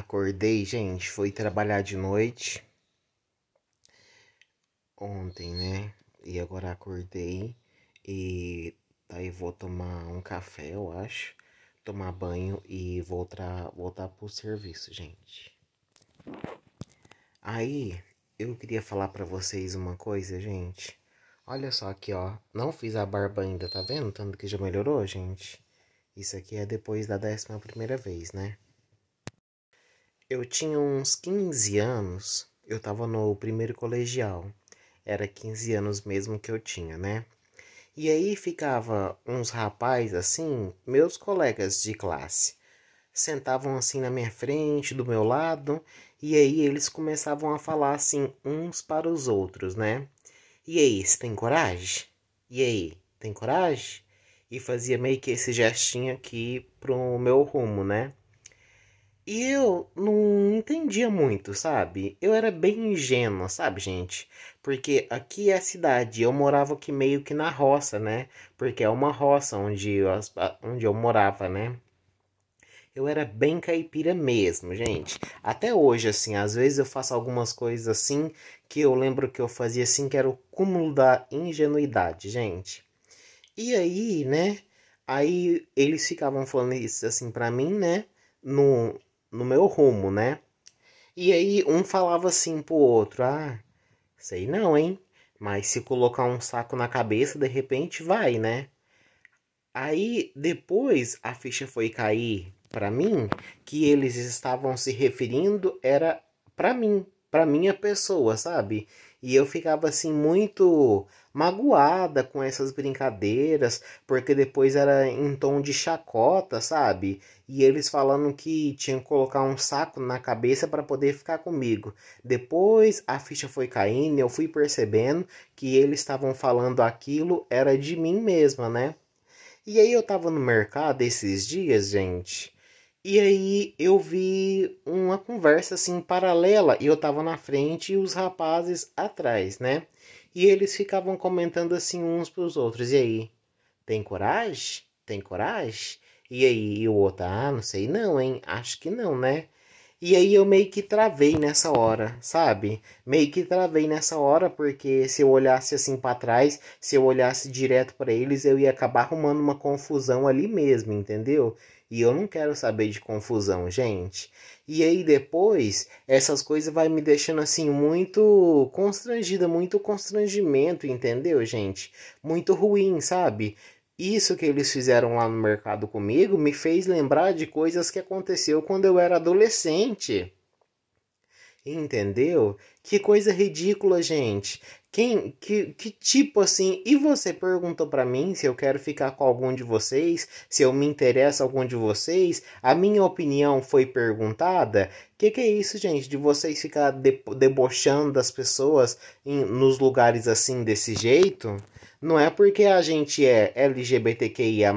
Acordei, gente, foi trabalhar de noite. Ontem, né? E agora acordei e aí vou tomar um café, eu acho, tomar banho e voltar voltar pro serviço, gente. Aí, eu queria falar para vocês uma coisa, gente. Olha só aqui, ó. Não fiz a barba ainda, tá vendo? Tanto que já melhorou, gente. Isso aqui é depois da décima primeira vez, né? Eu tinha uns 15 anos, eu estava no primeiro colegial. Era 15 anos mesmo que eu tinha, né? E aí ficava uns rapazes assim, meus colegas de classe, sentavam assim na minha frente, do meu lado, e aí eles começavam a falar assim uns para os outros, né? E aí, você tem coragem? E aí, tem coragem? E fazia meio que esse gestinho aqui pro meu rumo, né? E eu não entendia muito, sabe? Eu era bem ingênua, sabe, gente? Porque aqui é a cidade, eu morava aqui meio que na roça, né? Porque é uma roça onde eu, onde eu morava, né? Eu era bem caipira mesmo, gente. Até hoje, assim, às vezes eu faço algumas coisas assim que eu lembro que eu fazia assim, que era o cúmulo da ingenuidade, gente. E aí, né? Aí eles ficavam falando isso assim para mim, né? No, no meu rumo, né? E aí um falava assim pro outro: "Ah, sei não, hein? Mas se colocar um saco na cabeça, de repente vai, né?" Aí depois a ficha foi cair para mim que eles estavam se referindo era para mim, para minha pessoa, sabe? E eu ficava assim muito magoada com essas brincadeiras, porque depois era em tom de chacota, sabe? E eles falando que tinham que colocar um saco na cabeça para poder ficar comigo. Depois a ficha foi caindo, eu fui percebendo que eles estavam falando aquilo era de mim mesma, né? E aí eu tava no mercado esses dias, gente, e aí eu vi uma conversa assim paralela e eu tava na frente e os rapazes atrás, né? E eles ficavam comentando assim uns pros outros. E aí, tem coragem? Tem coragem? E aí o outro, ah, não sei não, hein? Acho que não, né? E aí eu meio que travei nessa hora, sabe? Meio que travei nessa hora porque se eu olhasse assim para trás, se eu olhasse direto para eles, eu ia acabar arrumando uma confusão ali mesmo, entendeu? E eu não quero saber de confusão, gente. E aí depois, essas coisas vai me deixando assim muito constrangida, muito constrangimento, entendeu, gente? Muito ruim, sabe? Isso que eles fizeram lá no mercado comigo me fez lembrar de coisas que aconteceu quando eu era adolescente. Entendeu? Que coisa ridícula, gente. Quem, que, que tipo assim? E você perguntou para mim se eu quero ficar com algum de vocês, se eu me interessa algum de vocês, a minha opinião foi perguntada? Que que é isso, gente? De vocês ficar debochando das pessoas em, nos lugares assim desse jeito? Não é porque a gente é LGBTQIA,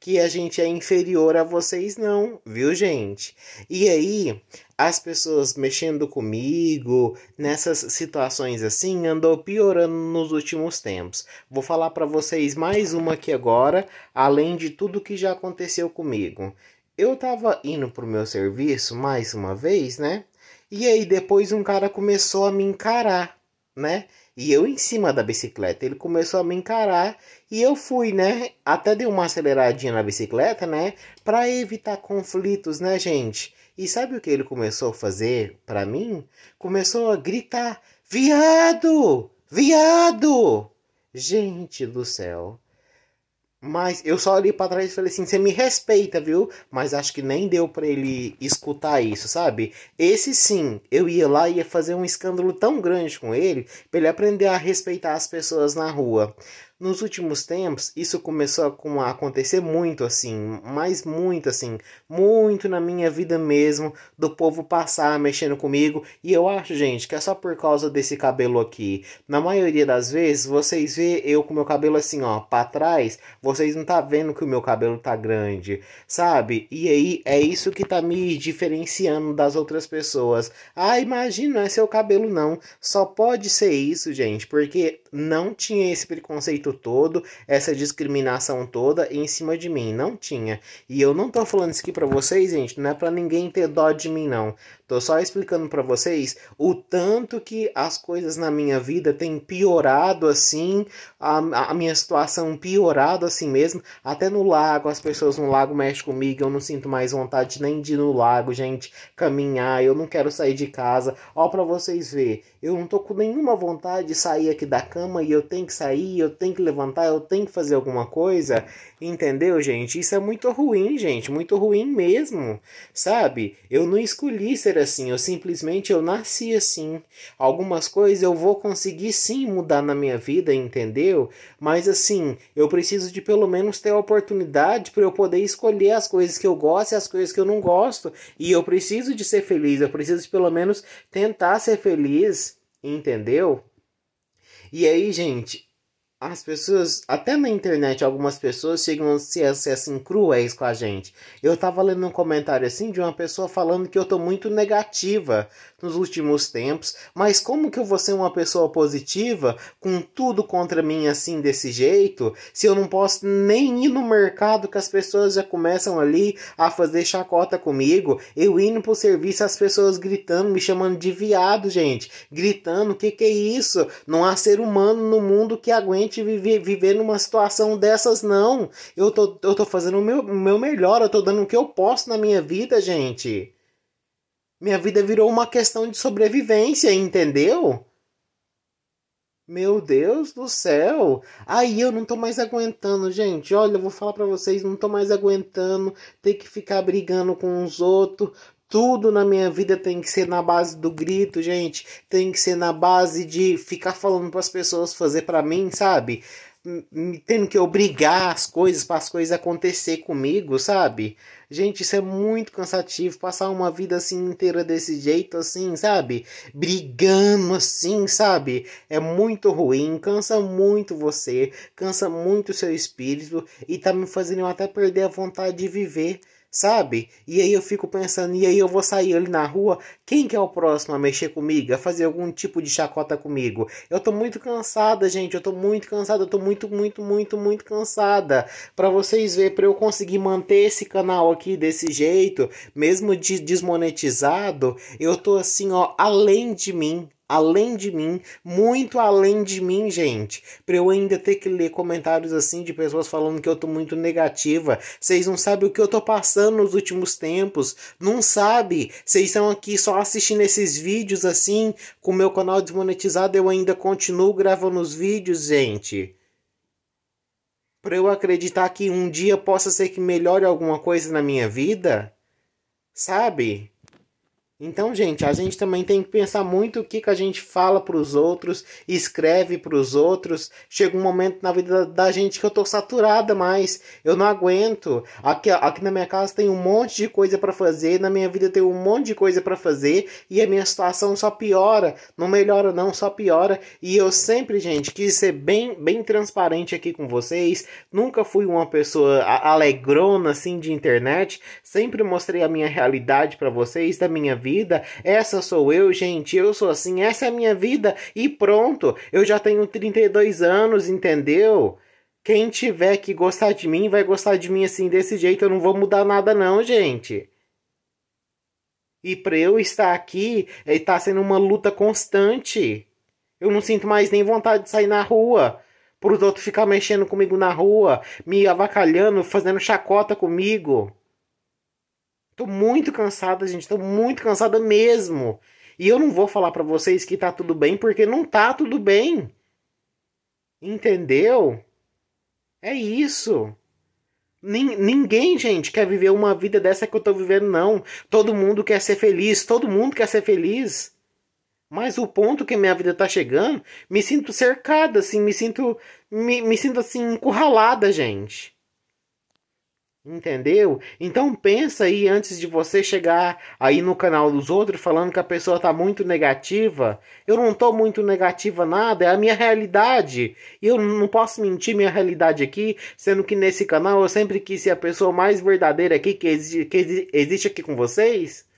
que a gente é inferior a vocês, não, viu, gente? E aí, as pessoas mexendo comigo, nessas situações assim, andou piorando nos últimos tempos. Vou falar para vocês mais uma aqui agora, além de tudo que já aconteceu comigo. Eu tava indo pro meu serviço mais uma vez, né? E aí depois um cara começou a me encarar, né? E eu em cima da bicicleta. Ele começou a me encarar e eu fui, né? Até dei uma aceleradinha na bicicleta, né? Para evitar conflitos, né, gente? E sabe o que ele começou a fazer para mim? Começou a gritar: "Viado! Viado!" Gente do céu. Mas eu só olhei pra trás e falei assim: você me respeita, viu? Mas acho que nem deu para ele escutar isso, sabe? Esse sim, eu ia lá e ia fazer um escândalo tão grande com ele pra ele aprender a respeitar as pessoas na rua. Nos últimos tempos, isso começou a acontecer muito assim, mas muito assim, muito na minha vida mesmo, do povo passar mexendo comigo. E eu acho, gente, que é só por causa desse cabelo aqui. Na maioria das vezes, vocês vê eu com meu cabelo assim, ó, para trás, vocês não tá vendo que o meu cabelo tá grande, sabe? E aí é isso que tá me diferenciando das outras pessoas. Ah, imagina, não é seu cabelo não. Só pode ser isso, gente, porque não tinha esse preconceito todo, essa discriminação toda em cima de mim, não tinha. E eu não tô falando isso aqui para vocês, gente, não é para ninguém ter dó de mim não. Tô só explicando para vocês o tanto que as coisas na minha vida têm piorado assim, a, a minha situação piorado assim mesmo. Até no lago, as pessoas no lago mexem comigo, eu não sinto mais vontade nem de ir no lago, gente, caminhar, eu não quero sair de casa. Ó, para vocês ver, eu não tô com nenhuma vontade de sair aqui da cama e eu tenho que sair, eu tenho que levantar, eu tenho que fazer alguma coisa, entendeu, gente? Isso é muito ruim, gente, muito ruim mesmo, sabe? Eu não escolhi ser assim, eu simplesmente eu nasci assim. Algumas coisas eu vou conseguir sim mudar na minha vida, entendeu? Mas assim, eu preciso de pelo menos ter a oportunidade para eu poder escolher as coisas que eu gosto e as coisas que eu não gosto. E eu preciso de ser feliz, eu preciso de pelo menos tentar ser feliz, entendeu? E aí, gente, as pessoas, até na internet, algumas pessoas chegam a ser, ser assim cruéis com a gente. Eu tava lendo um comentário assim de uma pessoa falando que eu tô muito negativa nos últimos tempos, mas como que eu vou ser uma pessoa positiva com tudo contra mim assim desse jeito, se eu não posso nem ir no mercado que as pessoas já começam ali a fazer chacota comigo, eu indo pro serviço as pessoas gritando, me chamando de viado, gente, gritando, que que é isso? Não há ser humano no mundo que aguente viver, viver numa situação dessas não. Eu tô eu tô fazendo o meu, meu melhor, eu tô dando o que eu posso na minha vida, gente. Minha vida virou uma questão de sobrevivência, entendeu? Meu Deus do céu! Aí eu não tô mais aguentando, gente. Olha, eu vou falar para vocês, não tô mais aguentando ter que ficar brigando com os outros. Tudo na minha vida tem que ser na base do grito, gente. Tem que ser na base de ficar falando para as pessoas fazer para mim, sabe? me hum, tendo que obrigar as coisas para as coisas acontecer comigo, sabe? Gente, isso é muito cansativo, passar uma vida assim inteira desse jeito assim, sabe? Brigando assim, sabe? É muito ruim, cansa muito você, cansa muito seu espírito e tá me fazendo até perder a vontade de viver sabe? E aí eu fico pensando, e aí eu vou sair ali na rua, quem que é o próximo a mexer comigo, a fazer algum tipo de chacota comigo? Eu tô muito cansada, gente, eu tô muito cansada, eu tô muito, muito, muito, muito cansada. Para vocês verem para eu conseguir manter esse canal aqui desse jeito, mesmo de desmonetizado, eu tô assim, ó, além de mim, além de mim, muito além de mim, gente. Pra eu ainda ter que ler comentários assim de pessoas falando que eu tô muito negativa. Vocês não sabem o que eu tô passando nos últimos tempos. Não sabe. Vocês estão aqui só assistindo esses vídeos assim, com meu canal desmonetizado, eu ainda continuo gravando os vídeos, gente. Pra eu acreditar que um dia possa ser que melhore alguma coisa na minha vida, sabe? Então, gente, a gente também tem que pensar muito o que, que a gente fala para os outros, escreve para os outros. Chega um momento na vida da gente que eu tô saturada mais, eu não aguento. Aqui, aqui na minha casa tem um monte de coisa para fazer, na minha vida tem um monte de coisa para fazer e a minha situação só piora, não melhora não, só piora. E eu sempre, gente, quis ser bem, bem transparente aqui com vocês. Nunca fui uma pessoa alegrona assim de internet, sempre mostrei a minha realidade para vocês da minha vida vida, essa sou eu, gente, eu sou assim, essa é a minha vida e pronto. Eu já tenho 32 anos, entendeu? Quem tiver que gostar de mim vai gostar de mim assim desse jeito, eu não vou mudar nada não, gente. E para eu estar aqui, está é, sendo uma luta constante. Eu não sinto mais nem vontade de sair na rua para os outros ficar mexendo comigo na rua, me avacalhando, fazendo chacota comigo. Tô muito cansada, gente. Tô muito cansada mesmo. E eu não vou falar para vocês que tá tudo bem, porque não tá tudo bem. Entendeu? É isso. Ninguém, gente, quer viver uma vida dessa que eu tô vivendo, não. Todo mundo quer ser feliz, todo mundo quer ser feliz. Mas o ponto que minha vida tá chegando, me sinto cercada, assim, me sinto. Me, me sinto assim, encurralada, gente. Entendeu? Então pensa aí antes de você chegar aí no canal dos outros falando que a pessoa tá muito negativa. Eu não tô muito negativa nada, é a minha realidade. E eu não posso mentir minha realidade aqui, sendo que nesse canal eu sempre quis ser a pessoa mais verdadeira aqui que que existe aqui com vocês.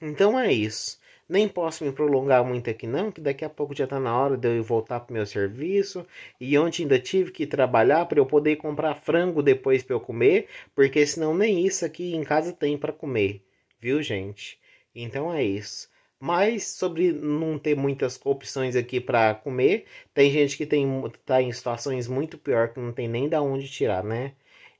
Então é isso nem posso me prolongar muito aqui não, que daqui a pouco já está na hora de eu voltar para o meu serviço. E ontem ainda tive que trabalhar para eu poder comprar frango depois para eu comer, porque senão nem isso aqui em casa tem para comer, viu gente? Então é isso. Mas sobre não ter muitas opções aqui para comer, tem gente que tem tá em situações muito pior que não tem nem da onde tirar, né?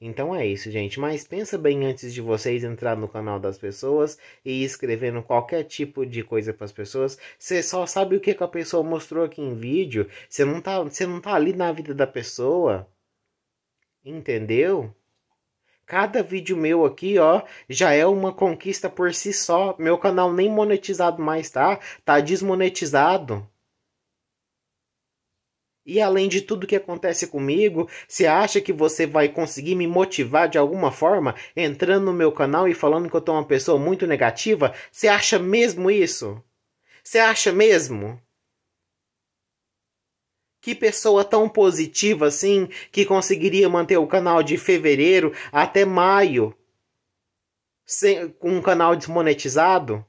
Então é isso, gente. Mas pensa bem antes de vocês entrar no canal das pessoas e escrevendo qualquer tipo de coisa para as pessoas. Você só sabe o que, que a pessoa mostrou aqui em vídeo. Você não tá, você não tá ali na vida da pessoa. Entendeu? Cada vídeo meu aqui, ó, já é uma conquista por si só. Meu canal nem monetizado mais tá, tá desmonetizado. E além de tudo que acontece comigo, se acha que você vai conseguir me motivar de alguma forma entrando no meu canal e falando que eu tô uma pessoa muito negativa? Você acha mesmo isso? Você acha mesmo? Que pessoa tão positiva assim que conseguiria manter o canal de fevereiro até maio sem, com um canal desmonetizado?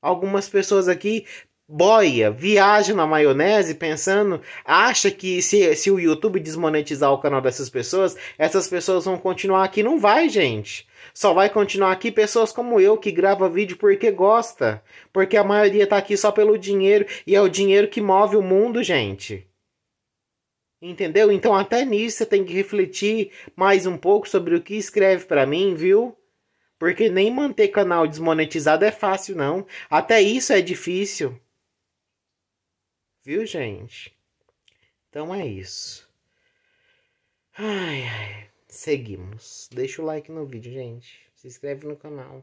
Algumas pessoas aqui boia, viaja na maionese pensando, acha que se, se o YouTube desmonetizar o canal dessas pessoas, essas pessoas vão continuar aqui. Não vai, gente. Só vai continuar aqui pessoas como eu que grava vídeo porque gosta. Porque a maioria tá aqui só pelo dinheiro e é o dinheiro que move o mundo, gente. Entendeu? Então até nisso você tem que refletir mais um pouco sobre o que escreve para mim, viu? Porque nem manter canal desmonetizado é fácil não. Até isso é difícil. Viu, gente? Então é isso. Ai, ai. Seguimos. Deixa o like no vídeo, gente. Se inscreve no canal.